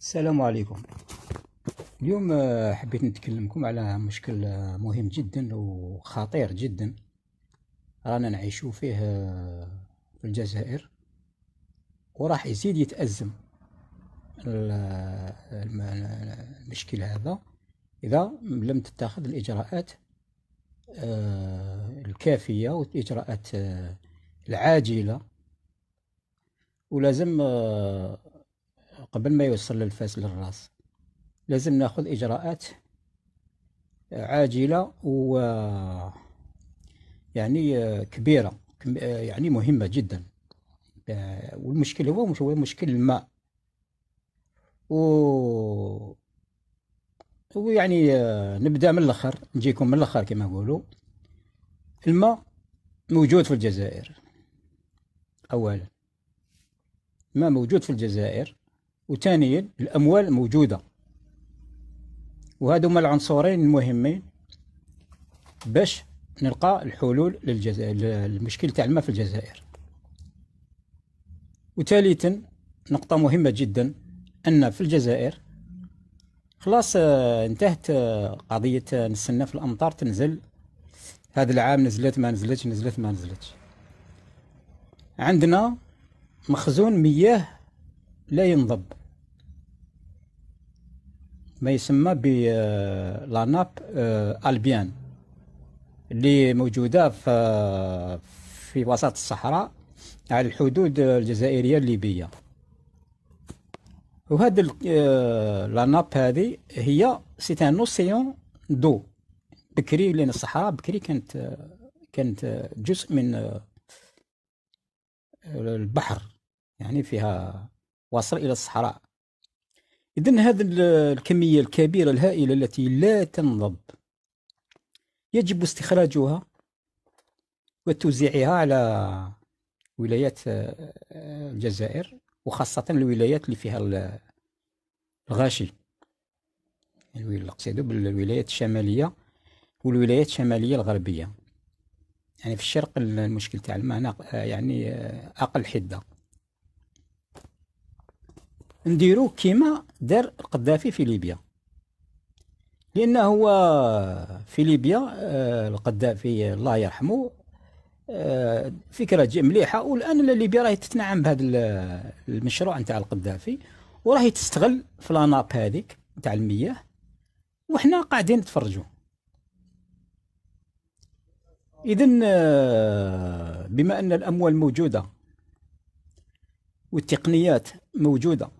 السلام عليكم اليوم آه، حبيت نتكلمكم على مشكل آه، مهم جدا وخطير جدا رانا نعيشو فيه آه، في الجزائر وراح يزيد يتأزم المشكل هذا إذا لم تتخذ الإجراءات الكافية والإجراءات العاجلة ولازم قبل ما يوصل الفاس للراس لازم ناخذ اجراءات عاجله و يعني كبيره يعني مهمه جدا والمشكل هو مش هو مشكل الماء و ويعني نبدا من الاخر نجيكم من الاخر كما نقولوا الماء موجود في الجزائر اولا ما موجود في الجزائر وثانيا الأموال موجودة وهذا هما العنصرين المهمين باش نلقى الحلول للجزائر المشكل تاع الماء في الجزائر وثالثا نقطة مهمة جدا أن في الجزائر خلاص آه، انتهت آه، قضية آه، نستنى في الأمطار تنزل هذا العام نزلت ما نزلتش نزلت ما نزلتش عندنا مخزون مياه لا ينضب ما يسمى لاناب البيان آه، آه، اللي موجودة في, في وسط الصحراء على الحدود الجزائرية الليبية وهاد لاناب آه، هذه هي سيت ان اوسيون دو بكري لان الصحراء بكري كانت كانت جزء من البحر يعني فيها واصل إلى الصحراء إذا هذه الكمية الكبيرة الهائلة التي لا تنضب يجب استخراجها وتوزيعها على ولايات آه، الجزائر وخاصة الولايات اللي فيها الغاشي أقصد بالولايات الشمالية والولايات الشمالية الغربية يعني في الشرق المشكل تاع الماء آه، يعني آه، أقل حدة نديرو كيما دار القذافي في ليبيا لأنه هو في ليبيا آه، القذافي الله يرحمه آه، فكرة مليحة والآن ليبيا راهي تتنعم بهذا المشروع نتاع القذافي وراهي تستغل في لاناب هذيك نتاع المياه وحنا قاعدين نتفرجوا إذا آه، بما أن الأموال موجودة والتقنيات موجودة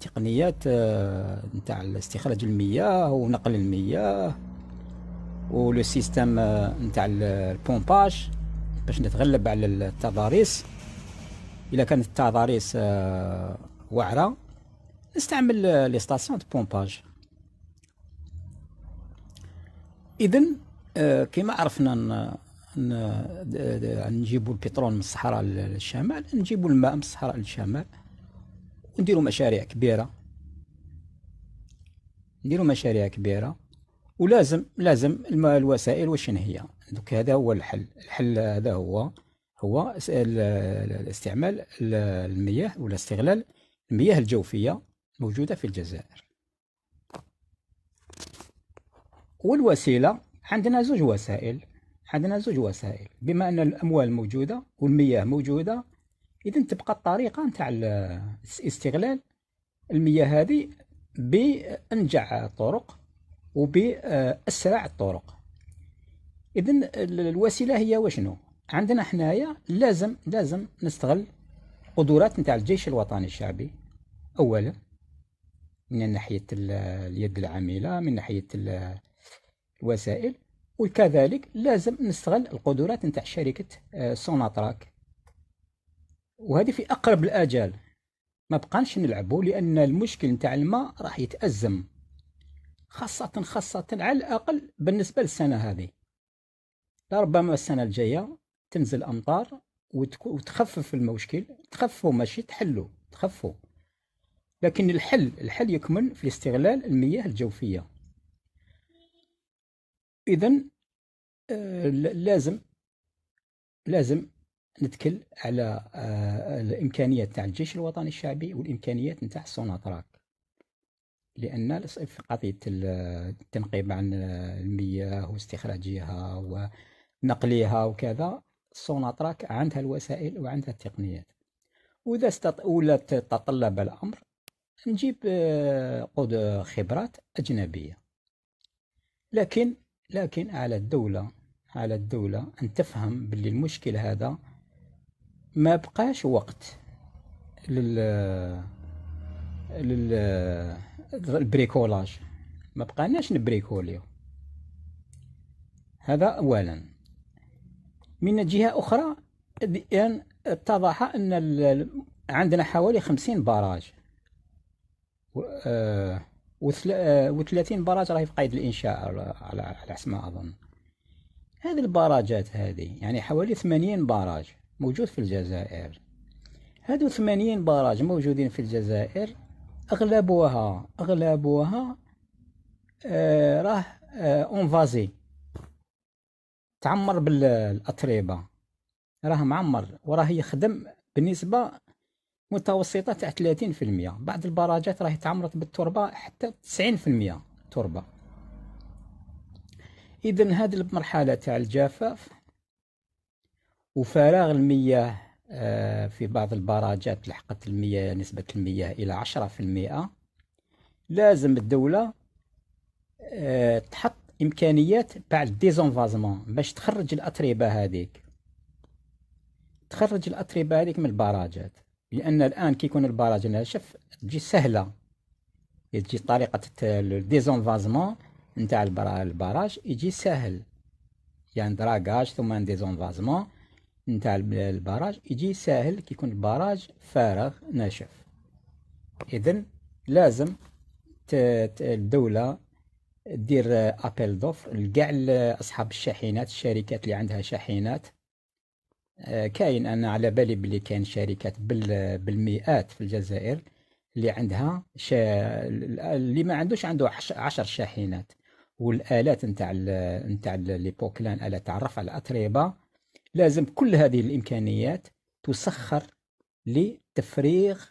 تقنيات آه، نتاع استخراج المياه ونقل المياه ولو سيستم آه، نتاع البومباج باش نتغلب على التضاريس الا كانت التضاريس آه، واعره نستعمل لي ستاسيون دو بومباج اذا كما عرفنا نجيبوا البترول من الصحراء للشمال نجيبوا الماء من الصحراء للشمال نديروا مشاريع كبيره نديروا مشاريع كبيره ولازم لازم الوسائل واش هي دوك هذا هو الحل الحل هذا هو هو استعمال المياه ولا استغلال المياه الجوفيه موجوده في الجزائر والوسيله عندنا زوج وسائل عندنا زوج وسائل بما ان الاموال موجوده والمياه موجوده اذا تبقى الطريقه نتاع استغلال المياه هذه بانجع الطرق وباسرع الطرق اذا الوسيله هي وشنو عندنا حنايا لازم لازم نستغل قدرات نتاع الجيش الوطني الشعبي اولا من ناحيه اليد العامله من ناحيه الوسائل وكذلك لازم نستغل القدرات نتاع شركه آه، سوناتراك وهذه في اقرب الاجال ما بقانش نلعبوا لان المشكل نتاع الماء راح يتازم خاصة خاصة على الأقل بالنسبة للسنة هذه لربما السنة الجاية تنزل أمطار وتخفف المشكل تخفوا ماشي تحلوا تخفوا لكن الحل الحل يكمن في استغلال المياه الجوفية إذا آه، لازم لازم نتكل على آه، الامكانيات تاع الجيش الوطني الشعبي والامكانيات نتاع السوناتراك لان في قضيه التنقيب عن المياه واستخراجها ونقلها وكذا السوناتراك عندها الوسائل وعندها التقنيات واذا استط... ولا تتطلب الامر نجيب آه، قد خبرات اجنبيه لكن لكن على الدوله على الدولة أن تفهم باللي المشكل هذا ما بقاش وقت لل لل البريكولاج ما بقاناش نبريكوليو هذا اولا من جهه اخرى الان اتضح ان عندنا حوالي خمسين باراج آه، آه، وثلاثين باراج راهي في قيد الانشاء على حسب ما اظن هذه البراجات هذه يعني حوالي ثمانين باراج موجود في الجزائر هادو ثمانين براج موجودين في الجزائر أغلبها أغلبها آه راه آه أنفازي تعمر بالأتربة راه معمر وراه يخدم بنسبة متوسطة تاع ثلاثين في المية بعض البراجات راهي تعمرت بالتربة حتى تسعين في المية تربة إذا هاد المرحلة تاع الجفاف وفراغ المياه آه، في بعض البراجات لحقت المياه نسبة المياه إلى عشرة في المئة لازم الدولة آه، تحط إمكانيات بعد ديزونفازمون باش تخرج الأتربة هذيك تخرج الأتربة هذيك من البراجات لأن الآن كي يكون البراج ناشف تجي سهلة تجي طريقة الديزونفازمون نتاع البراج يجي سهل يعني دراجاج ثم ديزونفازمون نتاع البراج يجي ساهل كي يكون البراج فارغ ناشف اذا لازم الدوله دير ابل دوفر لكاع اصحاب الشاحنات الشركات اللي عندها شاحنات آه، كاين انا على بالي بلي كاين شركات بالمئات في الجزائر اللي عندها شا... اللي ما عندوش عنده عشر شاحنات والالات نتاع نتاع لي بوكلان الات تعرف على الاتربه لازم كل هذه الامكانيات تسخر لتفريغ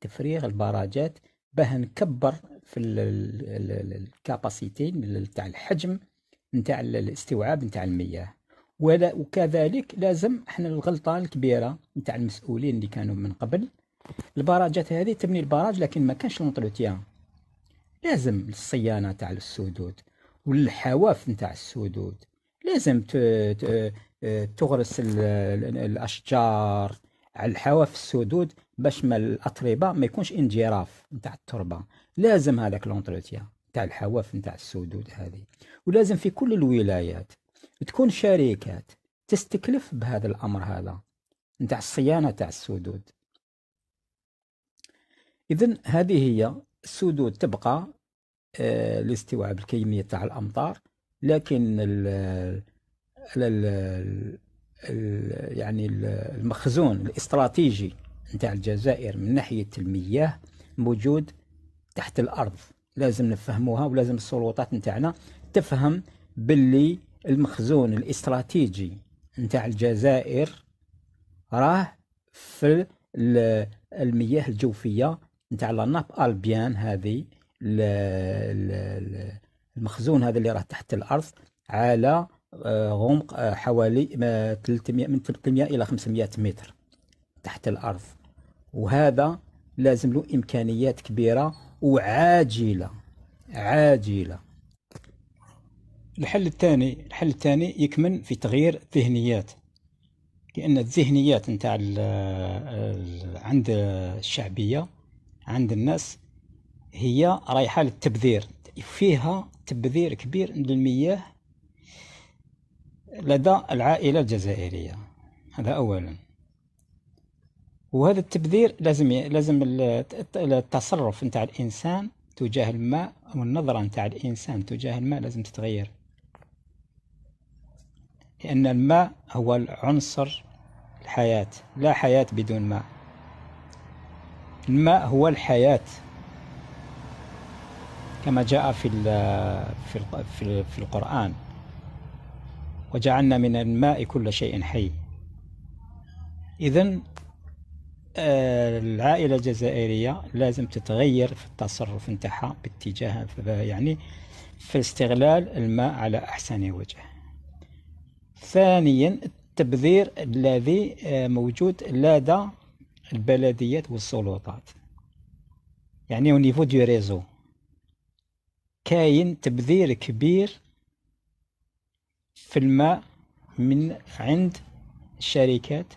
تفريغ البراجات باه نكبر في الكاباسيتي نتاع الحجم نتاع الاستوعاب نتاع المياه وكذلك لازم احنا الغلطه الكبيره نتاع المسؤولين اللي كانوا من قبل البراجات هذه تبني البراج لكن ما كانش لونتروتيان لازم الصيانه تاع السدود والحواف نتاع السدود لازم آه، تغرس الاشجار على الحواف السدود باش ما الاطربه ما يكونش انجراف نتاع التربه لازم هذاك لونتروتيان نتاع الحواف نتاع السدود هذه ولازم في كل الولايات تكون شركات تستكلف بهذا الامر هذا نتاع الصيانه تاع السدود اذا هذه هي السدود تبقى الاستيعاب آه، الكيمي تاع الامطار لكن ال ال يعني المخزون الاستراتيجي نتاع الجزائر من ناحيه المياه موجود تحت الارض لازم نفهموها ولازم السلطات نتاعنا تفهم باللي المخزون الاستراتيجي نتاع الجزائر راه في المياه الجوفيه نتاع لاناب البيان هذه المخزون هذا اللي راه تحت الارض على عمق آه، آه، حوالي 300 آه، من 300 الى 500 متر تحت الارض وهذا لازم له امكانيات كبيره وعاجله عاجله الحل الثاني الحل الثاني يكمن في تغيير الذهنيات لان الذهنيات نتاع عند الشعبيه عند الناس هي رايحة للتبذير فيها تبذير كبير للمياه لدى العائلة الجزائرية هذا أولا وهذا التبذير لازم لازم التصرف نتاع الإنسان تجاه الماء والنظرة نتاع الإنسان تجاه الماء لازم تتغير لأن الماء هو العنصر الحياة لا حياة بدون ماء الماء هو الحياة كما جاء في في في القرآن وجعلنا من الماء كل شيء حي إذا آه، العائلة الجزائرية لازم تتغير في التصرف نتاعها باتجاه يعني في استغلال الماء على أحسن وجه ثانيا التبذير الذي آه، موجود لدى البلديات والسلطات يعني au niveau du réseau كاين تبذير كبير في الماء من عند الشركات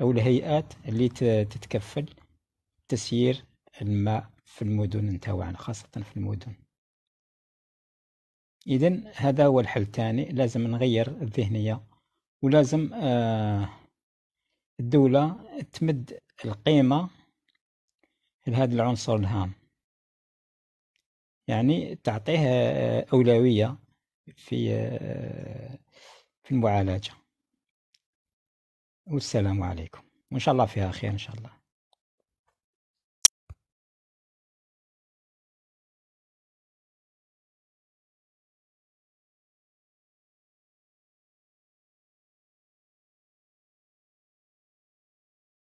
أو الهيئات اللي تتكفل تسيير الماء في المدن نتاعنا خاصة في المدن إذا هذا هو الحل الثاني لازم نغير الذهنية ولازم آه، الدولة تمد القيمة لهذا العنصر الهام يعني تعطيه أولوية في في المعالجة والسلام عليكم وإن شاء الله فيها خير إن شاء الله